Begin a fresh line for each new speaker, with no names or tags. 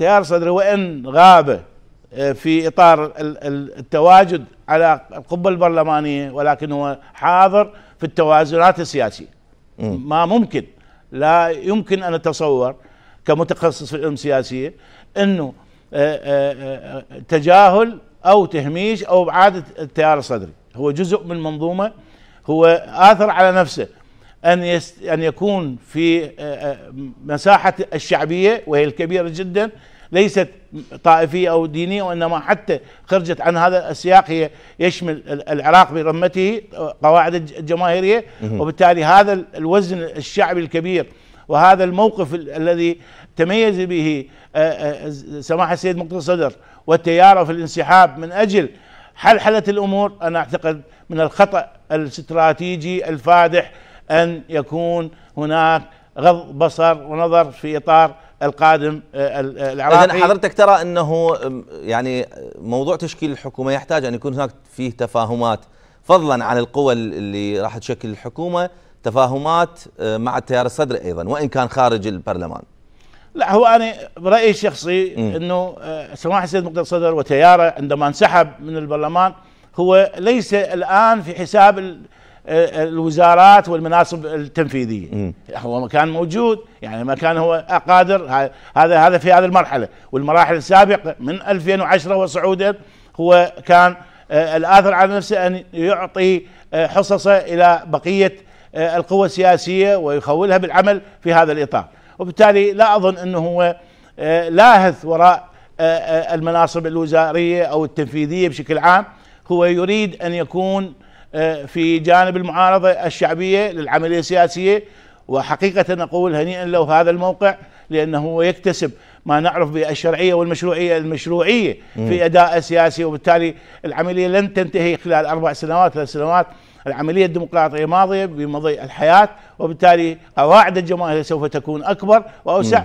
تيار صدر وان غاب آه، في اطار التواجد على القبه البرلمانيه ولكن هو حاضر في التوازنات السياسيه ما ممكن لا يمكن ان اتصور كمتخصص في العلوم السياسيه انه آه، آه، تجاهل او تهميش او ابعاد التيار الصدري هو جزء من منظومه هو اثر على نفسه أن, يست... أن يكون في مساحة الشعبية وهي الكبيرة جدا ليست طائفية أو دينية وإنما حتى خرجت عن هذا السياق هي يشمل العراق برمته قواعد الجماهيرية وبالتالي هذا الوزن الشعبي الكبير وهذا الموقف الذي تميز به سماحة السيد مقتدى صدر والتيارة في الانسحاب من أجل حلحلة الأمور أنا أعتقد من الخطأ الاستراتيجي الفادح ان يكون هناك غض بصر ونظر في اطار القادم آه، آه، العراقي اذا
حضرتك ترى انه يعني موضوع تشكيل الحكومه يحتاج ان يكون هناك فيه تفاهمات فضلا عن القوى اللي راح تشكل الحكومه تفاهمات آه، مع التيار الصدري ايضا وان كان خارج البرلمان
لا هو انا برايي الشخصي م. انه سماحه السيد مقدر الصدر وتياره عندما انسحب من البرلمان هو ليس الان في حساب الوزارات والمناصب التنفيذيه هو كان موجود يعني ما كان هو قادر هذا هذا في هذه المرحله والمراحل السابقه من 2010 وصعودا هو كان آه، الاثر على نفسه ان يعطي آه، حصصه الى بقيه آه، القوى السياسيه ويخولها بالعمل في هذا الاطار وبالتالي لا اظن انه هو لاهث وراء المناصب الوزاريه او التنفيذيه بشكل عام هو يريد ان يكون آه، في جانب المعارضة الشعبية للعملية السياسية وحقيقة نقول هنيئا له هذا الموقع لأنه يكتسب ما نعرف بالشرعية والمشروعية المشروعية في أداء السياسي وبالتالي العملية لن تنتهي خلال أربع سنوات ثلاث سنوات العملية الديمقراطية ماضية بمضي الحياة وبالتالي قواعد الجماهير سوف تكون أكبر وأوسع